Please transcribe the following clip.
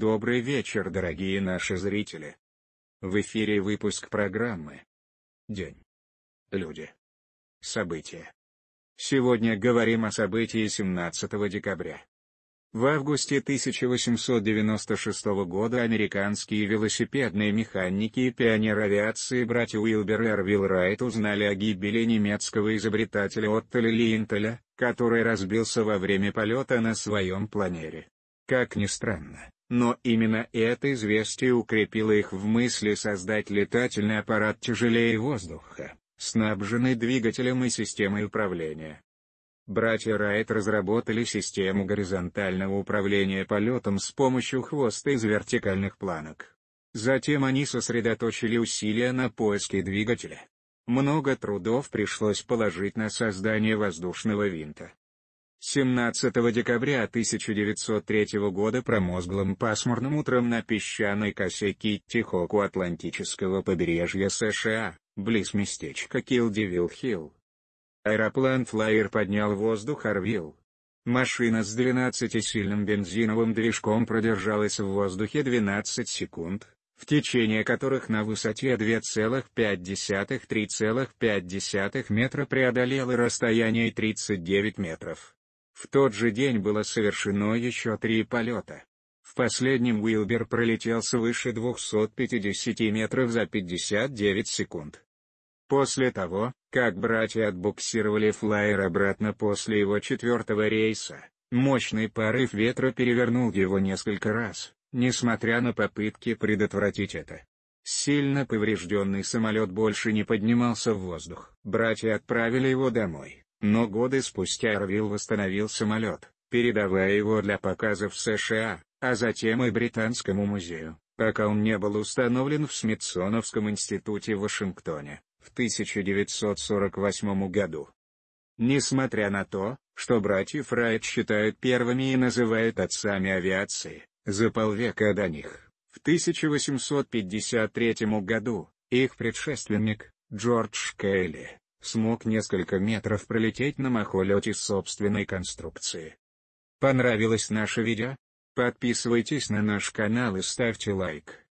Добрый вечер, дорогие наши зрители. В эфире выпуск программы «День. Люди. События». Сегодня говорим о событии 17 декабря. В августе 1896 года американские велосипедные механики и пионер авиации братья Уилбер и Эрвилл Райт узнали о гибели немецкого изобретателя Оттеля Линтеля, который разбился во время полета на своем планере. Как ни странно, но именно это известие укрепило их в мысли создать летательный аппарат тяжелее воздуха, снабженный двигателем и системой управления. Братья Райт разработали систему горизонтального управления полетом с помощью хвоста из вертикальных планок. Затем они сосредоточили усилия на поиске двигателя. Много трудов пришлось положить на создание воздушного винта. 17 декабря 1903 года промозглым пасмурным утром на песчаной косе Киттихок у Атлантического побережья США, близ местечка Килдивилл-Хилл. Аэроплан Флайер поднял воздух Орвилл. Машина с 12-сильным бензиновым движком продержалась в воздухе 12 секунд, в течение которых на высоте 2,5-3,5 метра преодолела расстояние 39 метров. В тот же день было совершено еще три полета. В последнем Уилбер пролетел свыше 250 метров за 59 секунд. После того, как братья отбуксировали флайер обратно после его четвертого рейса, мощный порыв ветра перевернул его несколько раз, несмотря на попытки предотвратить это. Сильно поврежденный самолет больше не поднимался в воздух. Братья отправили его домой. Но годы спустя Эрвилл восстановил самолет, передавая его для показа в США, а затем и Британскому музею, пока он не был установлен в Смитсоновском институте в Вашингтоне, в 1948 году. Несмотря на то, что братьев Райт считают первыми и называют отцами авиации, за полвека до них, в 1853 году, их предшественник, Джордж Кейли, смог несколько метров пролететь на махолете собственной конструкции. Понравилось наше видео? Подписывайтесь на наш канал и ставьте лайк.